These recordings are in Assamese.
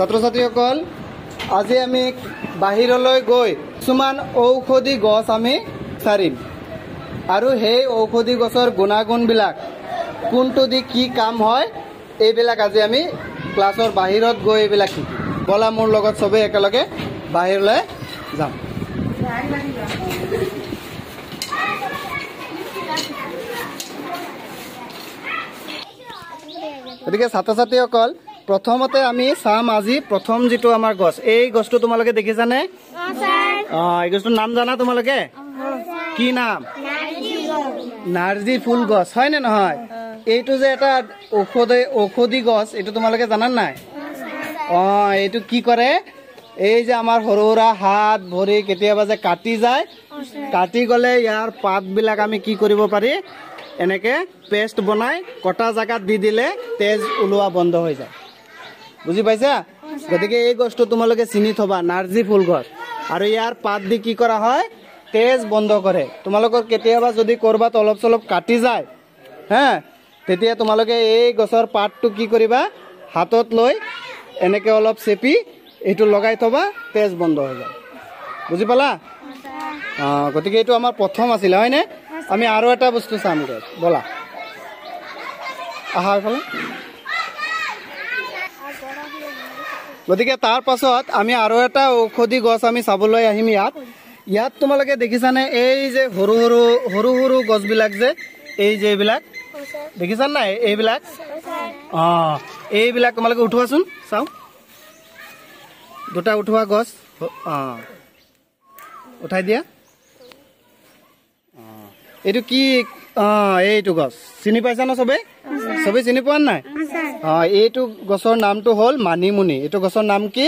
ছাত্ৰ ছাত্ৰীসকল আজি আমি বাহিৰলৈ গৈ কিছুমান ঔষধি গছ আমি চাৰিম আৰু সেই ঔষধি গছৰ গুণাগুণবিলাক কোনটো দি কি কাম হয় এইবিলাক আজি আমি ক্লাছৰ বাহিৰত গৈ এইবিলাক শিকিম বলা মোৰ লগত চবেই একেলগে বাহিৰলৈ যাম গতিকে ছাত্ৰ ছাত্ৰীসকল প্ৰথমতে আমি চাম আজি প্ৰথম যিটো আমাৰ গছ এই গছটো তোমালোকে দেখিছানে অঁ এই গছটোৰ নাম জানা তোমালোকে কি নাম নাৰ্জী ফুল গছ হয়নে নহয় এইটো যে এটা ঔষধ ঔষধি গছ এইটো তোমালোকে জানা নাই অঁ এইটো কি কৰে এই যে আমাৰ সৰু সুৰা হাত ভৰি কেতিয়াবা যে কাটি যায় কাটি গ'লে ইয়াৰ পাতবিলাক আমি কি কৰিব পাৰি এনেকৈ পেষ্ট বনাই কটা জেগাত দি দিলে তেজ ওলোৱা বন্ধ হৈ যায় বুজি পাইছা গতিকে এই গছটো তোমালোকে চিনি থবা নাৰ্জী ফুল গছ আৰু ইয়াৰ পাত দি কি কৰা হয় তেজ বন্ধ কৰে তোমালোকৰ কেতিয়াবা যদি ক'ৰবাত অলপ চলপ কাটি যায় হা তেতিয়া তোমালোকে এই গছৰ পাতটো কি কৰিবা হাতত লৈ এনেকৈ অলপ চেপি এইটো লগাই থবা তেজ বন্ধ হৈ যায় বুজি পালা অঁ গতিকে এইটো আমাৰ প্ৰথম আছিলে হয়নে আমি আৰু এটা বস্তু চামগৈ ব'লা অহা এইফালে গতিকে তাৰ পাছত আমি আৰু এটা ঔষধি গছ আমি চাবলৈ আহিম ইয়াত ইয়াত তোমালোকে দেখিছানে এই যে সৰু সৰু সৰু সৰু গছবিলাক যে এই যে এইবিলাক দেখিছা নাই এইবিলাক অঁ এইবিলাক তোমালোকে উঠোৱাচোন চাওঁ দুটা উঠোৱা গছ অঁ উঠাই দিয়া অঁ এইটো কি অঁ এইটো গছ চিনি পাইছা ন চবেই চবেই চিনি পোৱা নাই এইটো গছৰ নামটো হল মানিমুনি এইটো গছৰ নাম কি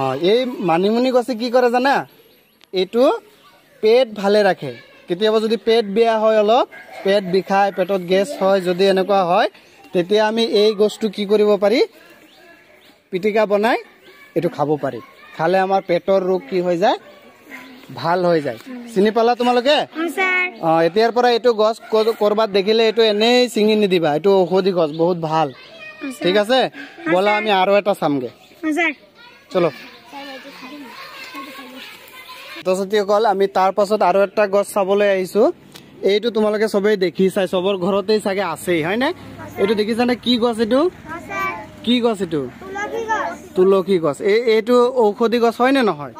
অ এই মানিমুনি গছে কি কৰে জানা এইটো পেট ভালে ৰাখে কেতিয়াবা যদি পেট বেয়া হয় অলপ পেট বিষায় পেটত গেছ হয় যদি এনেকুৱা হয় তেতিয়া আমি এই গছটো কি কৰিব পাৰি পিটিকা বনাই এইটো খাব পাৰি খালে আমাৰ পেটৰ ৰোগ কি হৈ যায় ভাল হৈ যায় চিনি পালা তোমালোকে অঁ এতিয়াৰ পৰা এইটো গছ ক'ৰবাত দেখিলে এইটো এনেই চিঙি নিদিবা এইটো ঔষধি গছ বহুত ভাল ঠিক আছে বলা আমি আৰু এটা চামগে চলো ছাত্ৰীসকল আমি তাৰ পাছত আৰু এটা গছ চাবলৈ আহিছো এইটো তোমালোকে চবেই দেখিছাই চবৰ ঘৰতে চাগে আছেই হয়নে এইটো দেখিছানে কি গছ এইটো কি গছ এইটো তুলসী গছ এইটো ঔষধি গছ হয় নে নহয়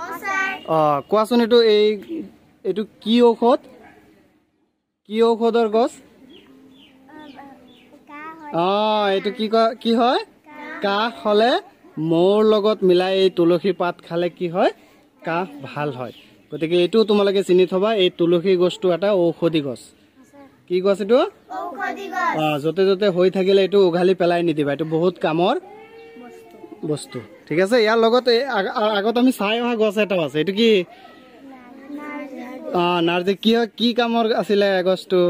কোৱাচোন এইটো এই এইটো কি ঔষধ কি ঔষধৰ গছ অঁ এইটো কি কয় কি হয় কাহ হ'লে মৌৰ লগত মিলাই এই তুলসী পাত খালে কি হয় কাহ ভাল হয় গতিকে এইটো তোমালোকে চিনি থবা এই তুলসী গছটো এটা ঔষধি গছ কি গছ এইটো অঁ য'তে য'তে হৈ থাকিলে এইটো উঘালি পেলাই নিদিবা এইটো বহুত কামৰ বস্তু ঠিক আছে ইয়াৰ লগত আগত আমি চাই অহা গছ এটাও আছে এইটো কি অঁ নাৰ্জি কি হয় কি কামৰ আছিলে গছটো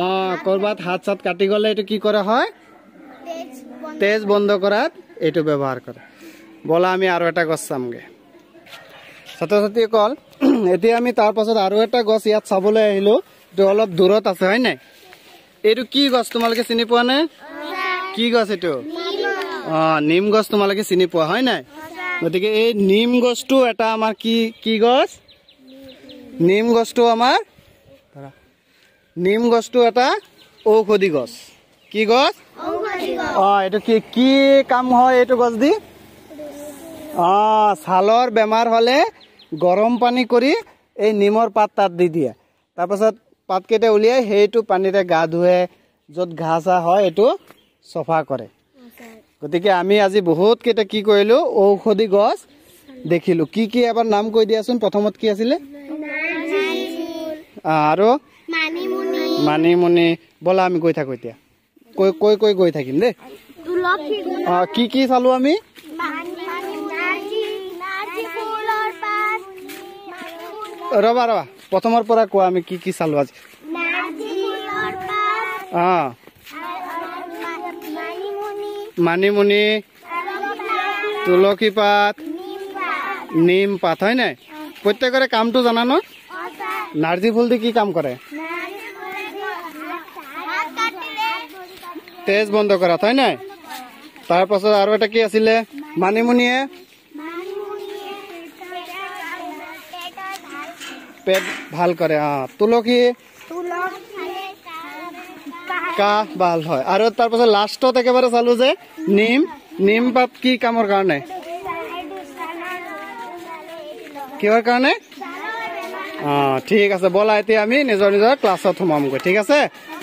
অঁ ক'ৰবাত হাত চাত কাটি গ'লে এইটো কি কৰা হয় তেজ বন্ধ কৰাত এইটো ব্যৱহাৰ কৰে বলা আমি আৰু এটা গছ চামগে ছাত্ৰ ছাত্ৰীসকল এতিয়া আমি তাৰপাছত আৰু এটা গছ ইয়াত চাবলৈ আহিলোঁ এইটো অলপ দূৰত আছে হয় নাই এইটো কি গছ তোমালোকে চিনি পোৱা নে কি গছ এইটো নিম গছ তোমালোকে চিনি পোৱা হয় নাই গতিকে এই নিম গছটো এটা আমাৰ কি কি গছ নিম গছটো আমাৰ নিম গছটো এটা ঔষধি গছ কি গছ অঁ এইটো কি কি কাম হয় এইটো গছ দি অঁ ছালৰ বেমাৰ হ'লে গৰম পানী কৰি এই নিমৰ পাত তাত দি দিয়ে তাৰপাছত পাতকেইটা উলিয়াই সেইটো পানীৰে গা ধুৱে য'ত ঘাঁহ চাহ হয় এইটো চফা কৰে গতিকে আমি আজি বহুত কেইটা কি কৰিলোঁ ঔষধি গছ দেখিলোঁ কি কি এবাৰ নাম কৈ দিয়াচোন প্ৰথমত কি আছিলে আৰু মানিমুনি বলা আমি গৈ থাকো এতিয়া কৈ কৈ কৈ গৈ থাকিম দেই কি কি চালো আমি ৰবা ৰবা প্ৰথমৰ পৰা কোৱা আমি কি কি চালো আজি অঁ মানিমুনি তুলসী পাত নিম পাত হয় নাই প্ৰত্যেকৰে কামটো জানা ন নাৰ্জী ফুল দি কি কাম কৰে তেজ বন্ধ কৰাত হয় নাই তাৰপাছত আৰু এটা কি আছিলে মানিমুনিয়ে পেট ভাল কৰে অঁ তুলসী কাহ ভাল হয় আৰু তাৰ তাৰপাছত লাষ্টত একেবাৰে চালো যে নিম নিম পাত কি কামৰ কাৰণে কিহৰ কাৰণে অ ঠিক আছে বলা এতিয়া আমি নিজৰ নিজৰ ক্লাছত সোমামগৈ ঠিক আছে